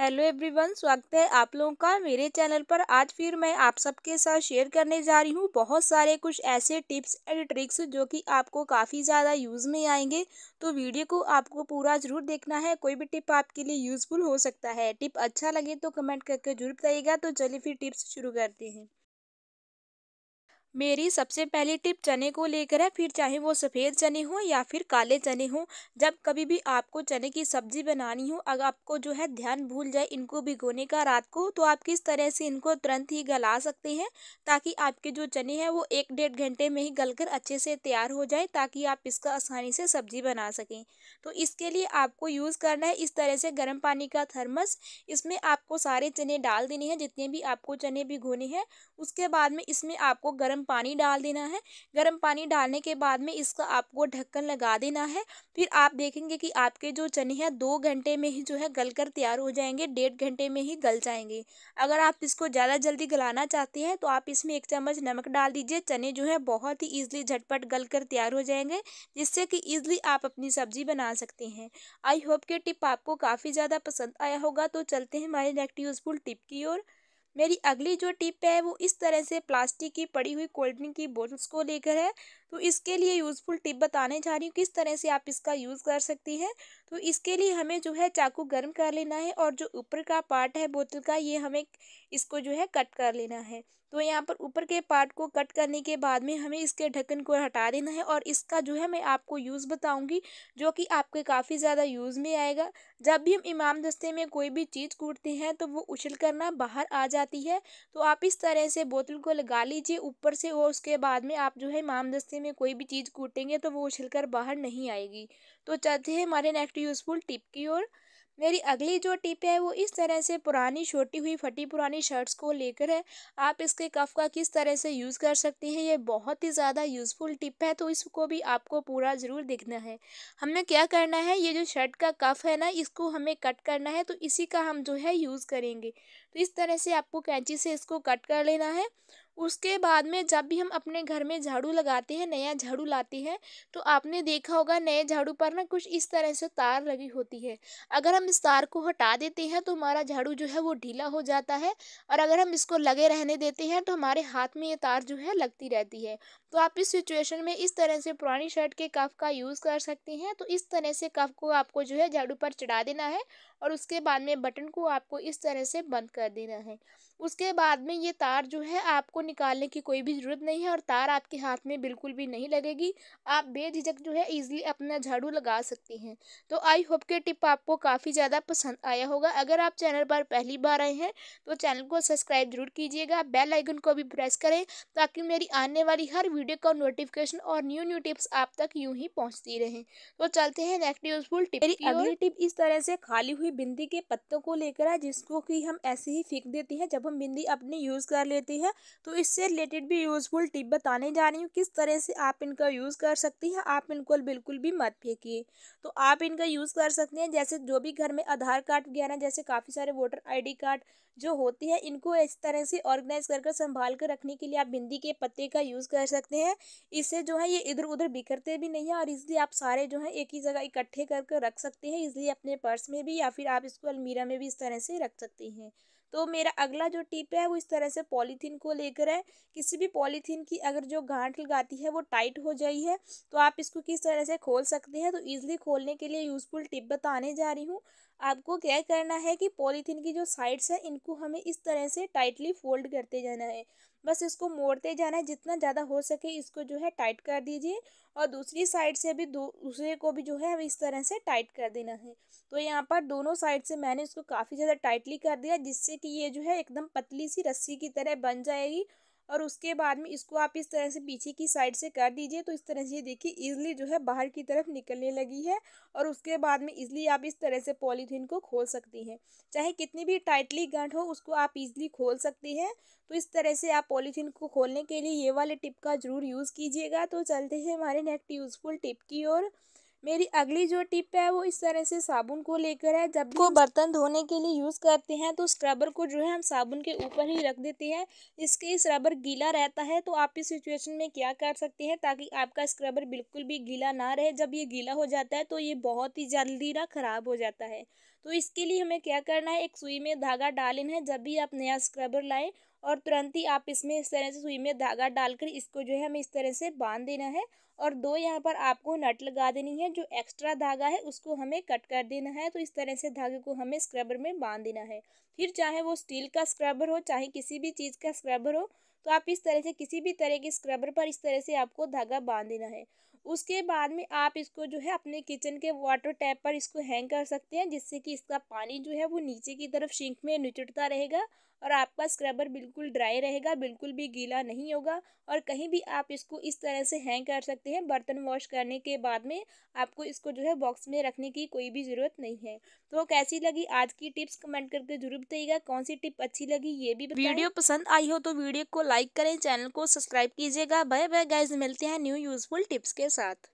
hello everyone स्वागत है आप लोगों का मेरे चैनल पर आज फिर मैं आप सबके साथ शेयर करने जा रही हूँ बहुत सारे कुछ ऐसे टिप्स एंड ट्रिक्स जो कि आपको काफ़ी ज़्यादा यूज़ में आएंगे तो वीडियो को आपको पूरा ज़रूर देखना है कोई भी टिप आपके लिए यूज़फुल हो सकता है टिप अच्छा लगे तो कमेंट करके जरूर बताइएगा तो चलिए फिर टिप्स शुरू करते हैं मेरी सबसे पहली टिप चने को लेकर है फिर चाहे वो सफ़ेद चने हो या फिर काले चने हों जब कभी भी आपको चने की सब्ज़ी बनानी हो अगर आपको जो है ध्यान भूल जाए इनको भिगोने का रात को तो आप किस तरह से इनको तुरंत ही गला सकते हैं ताकि आपके जो चने हैं वो एक डेढ़ घंटे में ही गलकर अच्छे से तैयार हो जाए ताकि आप इसका आसानी से सब्ज़ी बना सकें तो इसके लिए आपको यूज़ करना है इस तरह से गर्म पानी का थर्मस इसमें आपको सारे चने डाल देने हैं जितने भी आपको चने भिगोने हैं उसके बाद में इसमें आपको गर्म पानी डाल देना है गर्म पानी डालने के बाद में इसका आपको ढक्कन लगा देना है फिर आप देखेंगे कि आपके जो चने हैं दो घंटे में ही जो है गल कर तैयार हो जाएंगे डेढ़ घंटे में ही गल जाएंगे अगर आप इसको ज़्यादा जल्दी गलाना चाहते हैं तो आप इसमें एक चम्मच नमक डाल दीजिए चने जो है बहुत ही ईजिली झटपट गल कर तैयार हो जाएंगे जिससे कि ईजिली आप अपनी सब्जी बना सकते हैं आई होप के टिप आपको काफ़ी ज़्यादा पसंद आया होगा तो चलते हैं हमारे नेक्स्ट यूज़फुल टिप की ओर मेरी अगली जो टिप है वो इस तरह से प्लास्टिक की पड़ी हुई कोल्ड ड्रिंक की बोतल्स को लेकर है तो इसके लिए यूज़फुल टिप बताने जा रही हूँ किस तरह से आप इसका यूज़ कर सकती हैं तो इसके लिए हमें जो है चाकू गर्म कर लेना है और जो ऊपर का पार्ट है बोतल का ये हमें इसको जो है कट कर लेना है तो यहाँ पर ऊपर के पार्ट को कट करने के बाद में हमें इसके ढक्कन को हटा देना है और इसका जो है मैं आपको यूज़ बताऊँगी जो कि आपके काफ़ी ज़्यादा यूज़ में आएगा जब भी हम इमाम दस्ते में कोई भी चीज़ कूटते हैं तो वो उछल कर ना बाहर आ जाती है तो आप इस तरह से बोतल को लगा लीजिए ऊपर से और उसके बाद में आप जो है इमाम दस्ते ऐसे में कोई भी चीज़ कूटेंगे तो वो उछल कर बाहर नहीं आएगी तो चलते हैं हमारे नेक्स्ट यूज़फुल टिप की ओर मेरी अगली जो टिप है वो इस तरह से पुरानी छोटी हुई फटी पुरानी शर्ट्स को लेकर है आप इसके कफ का किस तरह से यूज़ कर सकते हैं ये बहुत ही ज़्यादा यूज़फुल टिप है तो इसको भी आपको पूरा ज़रूर देखना है हमें क्या करना है ये जो शर्ट का कफ है ना इसको हमें कट करना है तो इसी का हम जो है यूज़ करेंगे तो इस तरह से आपको कैंची से इसको कट कर लेना है उसके बाद में जब भी हम अपने घर में झाड़ू लगाते हैं नया झाड़ू लाते हैं तो आपने देखा होगा नए झाड़ू पर ना कुछ इस तरह से तार लगी होती है अगर हम इस तार को हटा देते हैं तो हमारा झाड़ू जो है वो ढीला हो जाता है और अगर हम इसको लगे रहने देते हैं तो हमारे हाथ में ये तार जो है लगती रहती है तो आप इस सिचुएशन में इस तरह से पुरानी शर्ट के कफ का यूज़ कर सकते हैं तो इस तरह से कफ को आपको जो है झाड़ू पर चढ़ा देना है और उसके बाद में बटन को आपको इस तरह से बंद कर देना है उसके बाद में ये तार जो है आपको निकालने की कोई भी ज़रूरत नहीं है और तार आपके हाथ में बिल्कुल भी नहीं लगेगी आप बेझिझक जो है ईजिली अपना झाड़ू लगा सकती हैं तो आई होप के टिप आपको काफ़ी ज़्यादा पसंद आया होगा अगर आप चैनल पर पहली बार आए हैं तो चैनल को सब्सक्राइब जरूर कीजिएगा बेल आइकन को भी प्रेस करें ताकि मेरी आने वाली हर वीडियो का नोटिफिकेशन और न्यू न्यू टिप्स आप तक यूँ ही पहुंचती रहें तो चलते हैं नेक्स्ट यूजफुल टिप मेरी अगली टिप इस तरह से खाली हुई बिंदी के पत्तों को लेकर है जिसको कि हम ऐसे ही फेंक देते हैं जब हम बिंदी अपनी यूज़ कर लेते हैं तो इससे रिलेटेड भी यूज़फुल टिप बताने जा रही हूँ किस तरह से आप इनका यूज़ कर सकती हैं आप इनको बिल्कुल भी मत फेंकिए तो आप इनका यूज़ कर सकते हैं जैसे जो भी घर में आधार कार्ड वगैरह जैसे काफ़ी सारे वोटर आईडी कार्ड जो होती है इनको इस तरह से ऑर्गेनाइज कर संभाल कर रखने के लिए आप बिंदी के पत्ते का यूज़ कर सकते हैं इससे जो है ये इधर उधर बिखरते भी नहीं है और इसलिए आप सारे जो है एक ही जगह इकट्ठे कर कर रख सकते हैं इसलिए अपने पर्स में भी या फिर आप इसको अलमीरा में भी इस तरह से रख सकती हैं तो मेरा अगला जो टिप है वो इस तरह से पॉलीथीन को लेकर है किसी भी पॉलीथीन की अगर जो गांठ लगाती है वो टाइट हो जाई है तो आप इसको किस तरह से खोल सकते हैं तो ईजिली खोलने के लिए यूज़फुल टिप बताने जा रही हूँ आपको क्या करना है कि पॉलीथीन की जो साइड्स हैं इनको हमें इस तरह से टाइटली फोल्ड करते जाना है बस इसको मोड़ते जाना है जितना ज़्यादा हो सके इसको जो है टाइट कर दीजिए और दूसरी साइड से भी दूसरे को भी जो है हमें इस तरह से टाइट कर देना है तो यहाँ पर दोनों साइड से मैंने इसको काफ़ी ज़्यादा टाइटली कर दिया जिससे जैसे कि ये जो है एकदम पतली सी रस्सी की तरह बन जाएगी और उसके बाद में इसको आप इस तरह से पीछे की साइड से कर दीजिए तो इस तरह से ये देखिए ईजिली जो है बाहर की तरफ निकलने लगी है और उसके बाद में ईजिली आप इस तरह से पॉलीथीन को खोल सकती हैं चाहे कितनी भी टाइटली गांठ हो उसको आप ईजिली खोल सकती हैं तो इस तरह से आप पॉलीथीन को खोलने के लिए ये वाले टिप का ज़रूर यूज़ कीजिएगा तो चलते हैं हमारे नेक्स्ट यूज़फुल टिप की ओर मेरी अगली जो टिप है वो इस तरह से साबुन को लेकर है जब को बर्तन धोने के लिए यूज़ करते हैं तो स्क्रबर को जो है हम साबुन के ऊपर ही रख देते हैं इसके स्क्रबर गीला रहता है तो आप इस सिचुएशन में क्या कर सकते हैं ताकि आपका स्क्रबर बिल्कुल भी गीला ना रहे जब ये गीला हो जाता है तो ये बहुत ही जल्दी ना ख़राब हो जाता है तो इसके लिए हमें क्या करना है एक सुई में धागा डाल है जब भी आप नया स्क्रबर लाएँ और तुरंत ही आप इसमें इस तरह से सुई में धागा डालकर इसको जो है हमें इस तरह से बांध देना है और दो यहाँ पर आपको नट लगा देनी है जो एक्स्ट्रा धागा है उसको हमें कट कर देना है तो इस तरह से धागे को हमें स्क्रबर में बांध देना है फिर चाहे वो स्टील का स्क्रबर हो चाहे किसी भी चीज़ का स्क्रबर हो तो आप इस तरह से किसी भी तरह के स्क्रबर पर इस तरह से आपको धागा बांध देना है उसके बाद में आप इसको जो है अपने किचन के वाटर टैप पर इसको हैंग कर सकते हैं जिससे कि इसका पानी जो है वो नीचे की तरफ सिंक में निचुटता रहेगा और आपका स्क्रबर बिल्कुल ड्राई रहेगा बिल्कुल भी गीला नहीं होगा और कहीं भी आप इसको इस तरह से हैंग कर सकते हैं बर्तन वॉश करने के बाद में आपको इसको जो है बॉक्स में रखने की कोई भी ज़रूरत नहीं है तो कैसी लगी आज की टिप्स कमेंट करके जरूर बताइएगा कौन सी टिप अच्छी लगी ये भी वीडियो पसंद आई हो तो वीडियो को लाइक करें चैनल को सब्सक्राइब कीजिएगा बाय बाय गाइज मिलते हैं न्यू यूजफुल टिप्स के назад